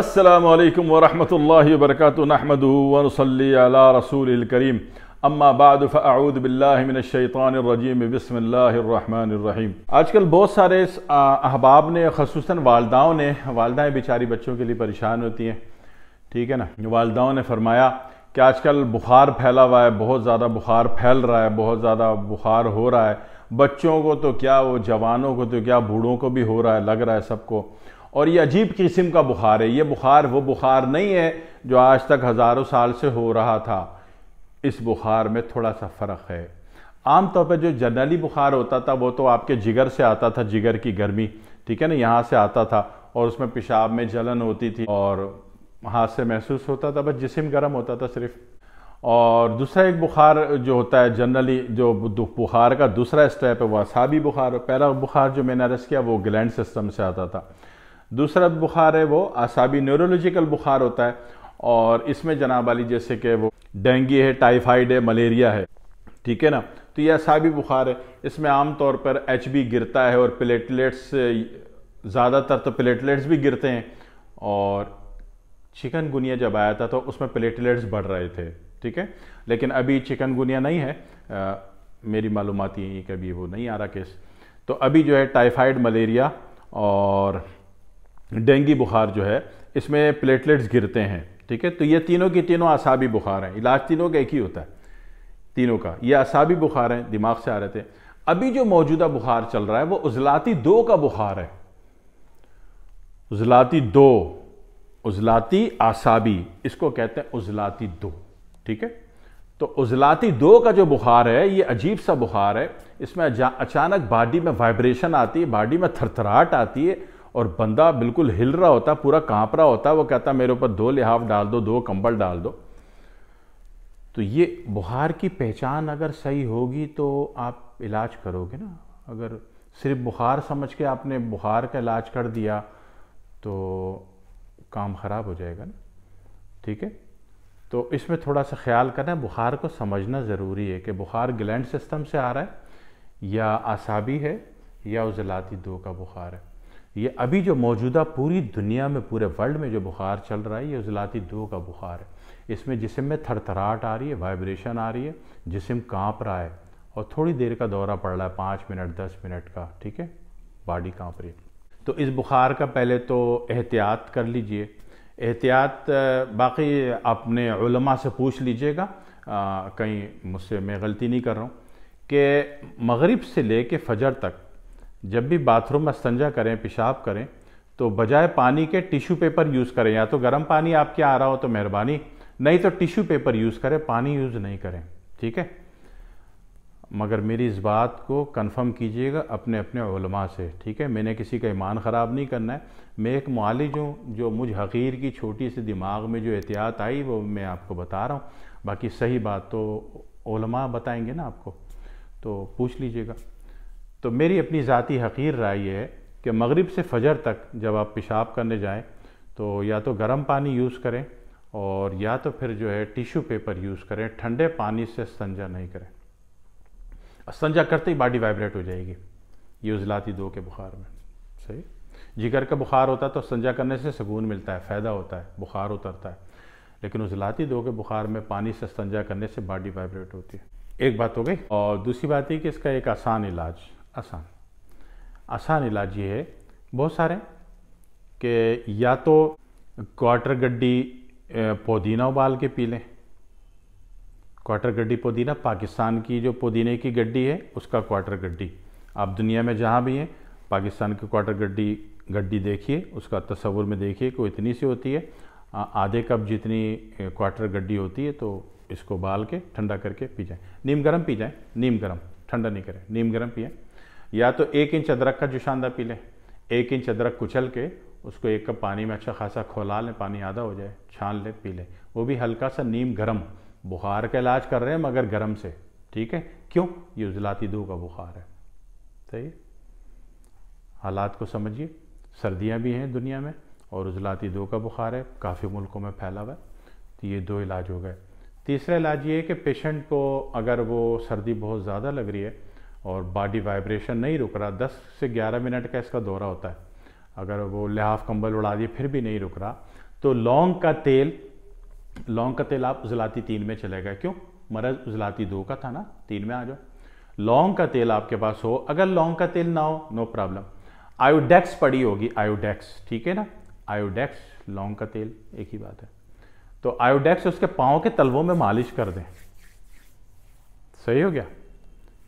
अल्लाम वरहमल वर्क नहमदूनसली रसूल करीम अम्मा बाद फ़ाऊदबिल्लाशैतानरजीम बसमीम आजकल बहुत सारे अहबाब ने खसूस वालदाओं ने वालदाएँ बेचारी बच्चों के लिए परेशान होती हैं ठीक है ना वालदाओं ने फरमाया कि आजकल बुखार फैला हुआ है बहुत ज़्यादा बुखार फैल रहा है बहुत ज़्यादा बुखार हो रहा है बच्चों को तो क्या वो जवानों को तो क्या बूढ़ों को भी हो रहा है लग रहा है सबको और ये अजीब किस्म का बुखार है ये बुखार वो बुखार नहीं है जो आज तक हज़ारों साल से हो रहा था इस बुखार में थोड़ा सा फ़र्क है आम तौर पर जो जनरली बुखार होता था वो तो आपके जिगर से आता था जिगर की गर्मी ठीक है ना यहाँ से आता था और उसमें पेशाब में जलन होती थी और हाथ से महसूस होता था बस जिसम गर्म होता था सिर्फ और दूसरा एक बुखार जो होता है जनरली जो बुखार का दूसरा स्टेप है वह असाबी बुखार पहला बुखार जो मैंने अरेस्ट किया वो ग्लैंड सिस्टम से आता था दूसरा बुखार है वो आसाबी न्यूरोलॉजिकल बुखार होता है और इसमें जनाब वाली जैसे कि वो डेंगी है टाइफाइड है मलेरिया है ठीक है ना तो यह आसाबी बुखार है इसमें आमतौर पर एच गिरता है और प्लेटलेट्स ज़्यादातर तो प्लेटलेट्स भी गिरते हैं और चिकनगुनिया जब आया था तो उसमें प्लेटलेट्स बढ़ रहे थे ठीक है लेकिन अभी चिकनगुनिया नहीं है आ, मेरी मालूमती है कि अभी वो नहीं आ रहा केस तो अभी जो है टाइफाइड मलेरिया और डेंगी बुखार जो है इसमें प्लेटलेट्स गिरते हैं ठीक है तो ये तीनों की तीनों आसाबी बुखार हैं इलाज तीनों का एक ही होता है तीनों का ये आसाबी बुखार हैं दिमाग से आ रहे थे अभी जो मौजूदा बुखार चल रहा है वो उजलाती दो का बुखार है उजलाती दो उजलाती आसाबी इसको कहते हैं उजलाती दो ठीक है तो उजलाती दो का जो बुखार है ये अजीब सा बुखार है इसमें अचानक बॉडी में वाइब्रेशन आती है बॉडी में थरथराहट आती है और बंदा बिल्कुल हिल रहा होता पूरा कांप रहा होता वो कहता मेरे ऊपर दो लिहाफ डाल दो दो कंबल डाल दो तो ये बुखार की पहचान अगर सही होगी तो आप इलाज करोगे ना अगर सिर्फ बुखार समझ के आपने बुखार का इलाज कर दिया तो काम ख़राब हो जाएगा ना ठीक है तो इसमें थोड़ा सा ख्याल करना बुखार को समझना ज़रूरी है कि बुखार ग्लैंड सिस्टम से आ रहा है या आसाबी है या उजलाती दो का बुखार है ये अभी जो मौजूदा पूरी दुनिया में पूरे वर्ल्ड में जो बुखार चल रहा है ये उजलाती दो का बुखार है इसमें जिसम में थरथराहट आ रही है वाइब्रेशन आ रही है जिसम कांप रहा है और थोड़ी देर का दौरा पड़ रहा है पाँच मिनट दस मिनट का ठीक है बॉडी कांप रही है तो इस बुखार का पहले तो एहतियात कर लीजिए एहतियात बाकी अपने उलमा से पूछ लीजिएगा कहीं मुझसे मैं गलती नहीं कर रहा हूँ कि मगरिब से ले के फजर तक जब भी बाथरूम में संजा करें पेशाब करें तो बजाय पानी के टिश्यू पेपर यूज़ करें या तो गर्म पानी आपके आ रहा हो तो मेहरबानी नहीं तो टिश्यू पेपर यूज़ करें पानी यूज़ नहीं करें ठीक है मगर मेरी इस बात को कंफर्म कीजिएगा अपने अपने उलमा से ठीक है मैंने किसी का ईमान ख़राब नहीं करना है मैं एक मालिज हूँ जो मुझ हकीर की छोटी सी दिमाग में जो एहतियात आई वो मैं आपको बता रहा हूँ बाकी सही बात तो बताएंगे ना आपको तो पूछ लीजिएगा तो मेरी अपनी ज़ाती हकीर राय ये है कि मगरिब से फजर तक जब आप पेशाब करने जाएं तो या तो गर्म पानी यूज़ करें और या तो फिर जो है टिश्यू पेपर यूज़ करें ठंडे पानी से संजा नहीं करें संजा करते ही बॉडी वाइब्रेट हो जाएगी ये उजलाती दो के बुखार में सही जिगर का बुखार होता है तो संजा करने से सुकून मिलता है फ़ायदा होता है बुखार उतरता है लेकिन उजलाती दो के बुखार में पानी से संजा करने से बॉडी वाइब्रेट होती है एक बात हो गई और दूसरी बात ये कि इसका एक आसान इलाज आसान आसान इलाज ये है बहुत सारे कि या तो क्वार्टर गड्डी पुदीना उबाल के पी लें क्वार्टर गड्डी पुदीना पाकिस्तान की जो पुदीने की गड्डी है उसका क्वार्टर गड्डी आप दुनिया में जहाँ भी हैं पाकिस्तान की क्वार्टर गड्डी गड्डी देखिए उसका तस्वुर में देखिए कि इतनी सी होती है आधे कप जितनी क्वार्टर गड्डी होती है तो इसको उबाल के ठंडा करके पी जाएँ नीम गर्म पी जाएँ नीम गर्म ठंडा नहीं करें नीम गर्म पिएँ या तो एक इंच अदरक का जुशानदा पी लें एक इंच अदरक कुचल के उसको एक कप पानी में अच्छा खासा खोला लें पानी आधा हो जाए छान लें पी लें वो भी हल्का सा नीम गर्म बुखार का इलाज कर रहे हैं मगर गर्म से ठीक है क्यों ये उजलाती दो का बुखार है सही हालात को समझिए सर्दियाँ भी हैं दुनिया में और उजलाती दो का बुखार है काफ़ी मुल्कों में फैला हुआ है तो ये दो इलाज हो गए तीसरा इलाज ये है कि पेशेंट को अगर वो सर्दी बहुत ज़्यादा लग रही है और बॉडी वाइब्रेशन नहीं रुक रहा दस से ग्यारह मिनट का इसका दौरा होता है अगर वो लिहाफ कंबल उड़ा दिए फिर भी नहीं रुक रहा तो लौंग का तेल लौंग का तेल आप उजलाती तीन में चले गए क्यों मरज उजलाती दो का था ना तीन में आ जाओ लौंग का तेल आपके पास हो अगर लौंग का तेल ना हो नो प्रॉब्लम आयोडेक्स पड़ी होगी आयोडेक्स ठीक है ना आयोडेक्स लौंग का तेल एक ही बात है तो आयोडेक्स उसके पाँव के तलवों में मालिश कर दें सही हो गया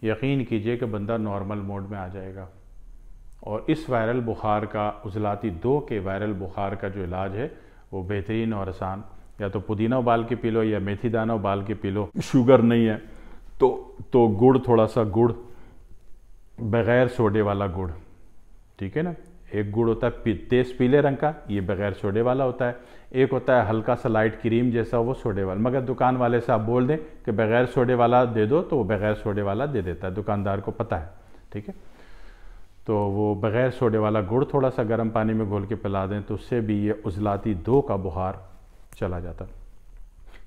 यकीन कीजिए कि बंदा नॉर्मल मोड में आ जाएगा और इस वायरल बुखार का उजलाती दो के वायरल बुखार का जो इलाज है वो बेहतरीन और आसान या तो पुदीना उबाल के पी लो या मेथी दाना उबाल के पी लो शुगर नहीं है तो तो गुड़ थोड़ा सा गुड़ बग़ैर सोडे वाला गुड़ ठीक है ना एक गुड़ होता है तेज पीले रंग का ये बगैर सोडे वाला होता है एक होता है हल्का सा लाइट क्रीम जैसा वो सोडे वाला मगर दुकान वाले से आप बोल दें कि बगैर सोडे वाला दे दो तो वो बगैर सोडे वाला दे देता है दुकानदार को पता है ठीक है तो वो बगैर सोडे वाला गुड़ थोड़ा सा गर्म पानी में घोल के पिला दें तो उससे भी ये उजलाती दो का बुहार चला जाता है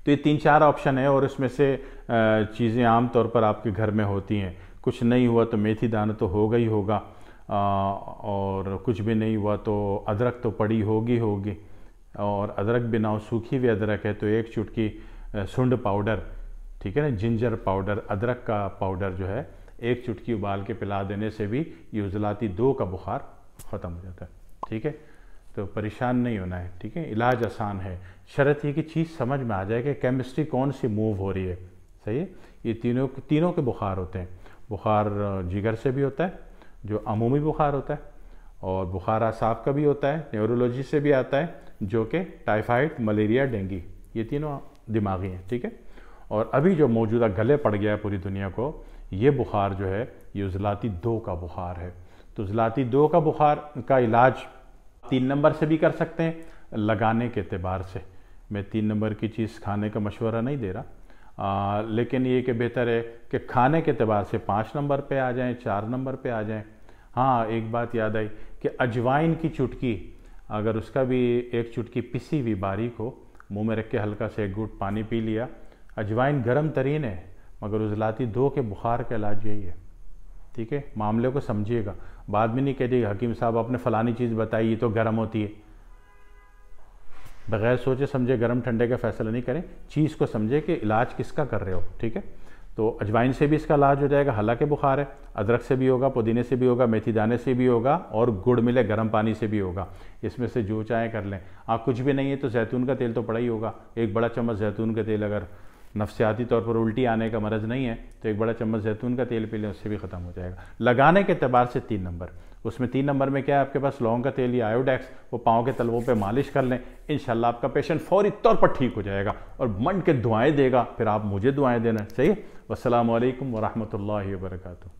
तो ये तीन चार ऑप्शन है और इसमें से चीज़ें आम तौर पर आपके घर में होती हैं कुछ नहीं हुआ तो मेथी दाना तो होगा ही होगा और कुछ भी नहीं हुआ तो अदरक तो पड़ी होगी होगी और अदरक भी ना हो सूखी हुई अदरक है तो एक चुटकी सुंड पाउडर ठीक है ना जिंजर पाउडर अदरक का पाउडर जो है एक चुटकी उबाल के पिला देने से भी ये उजलाती दो का बुखार ख़त्म हो जाता है ठीक है तो परेशान नहीं होना है ठीक है इलाज आसान है शर्त ये कि चीज़ समझ में आ जाए कि केमिस्ट्री कौन सी मूव हो रही है सही है ये तीनों तीनों के बुखार होते हैं बुखार जिगर से भी होता है जो अमूमी बुखार होता है और बुखार आसाब का भी होता है न्यूरोलॉजी से भी आता है जो कि टाइफाइड मलेरिया डेंगी ये तीनों दिमागी हैं ठीक है और अभी जो मौजूदा गले पड़ गया है पूरी दुनिया को ये बुखार जो है ये उजलाती दो का बुखार है तो उजलाती दो का बुखार का इलाज तीन नंबर से भी कर सकते हैं लगाने के अतबार से मैं तीन नंबर की चीज़ खाने का मशवरा नहीं दे रहा आ, लेकिन ये कि बेहतर है कि खाने के अतबार से पाँच नंबर पे आ जाएं चार नंबर पे आ जाएं हाँ एक बात याद आई कि अजवाइन की चुटकी अगर उसका भी एक चुटकी पिसी हुई बारीक हो मुँह में रख के हल्का से एक गुट पानी पी लिया अजवाइन गर्म तरीन है मगर उजलाती दो के बुखार का इलाज यही है ठीक है मामले को समझिएगा बाद में नहीं कह दिए हकीम साहब आपने फ़लानी चीज़ बताई ये तो गर्म होती है बगैर सोचे समझे गर्म ठंडे का फैसला नहीं करें चीज़ को समझे कि इलाज किसका कर रहे हो ठीक है तो अजवाइन से भी इसका इलाज हो जाएगा हालांकि बुखार है अदरक से भी होगा पुदीने से भी होगा मेथी दाने से भी होगा और गुड़ मिले गर्म पानी से भी होगा इसमें से जो चाहे कर लें आप हाँ, कुछ भी नहीं है तो जैतून का तेल तो पड़ा ही होगा एक बड़ा चम्मच जैतून का तेल अगर नफसियाती तौर पर उल्टी आने का मरज़ नहीं है तो एक बड़ा चम्मच जैतून का तेल पी लें उससे भी ख़त्म हो जाएगा लगाने के अतबार से तीन नंबर उसमें तीन नंबर में क्या है आपके पास लौंग का तेल या आयोडेक्स वो पाँव के तलवों पे मालिश कर लें इन आपका पेशेंट फौरी तौर पर ठीक हो जाएगा और मंड के दुआएं देगा फिर आप मुझे दुआएं देना चाहिए वालकम वरहमल वर्का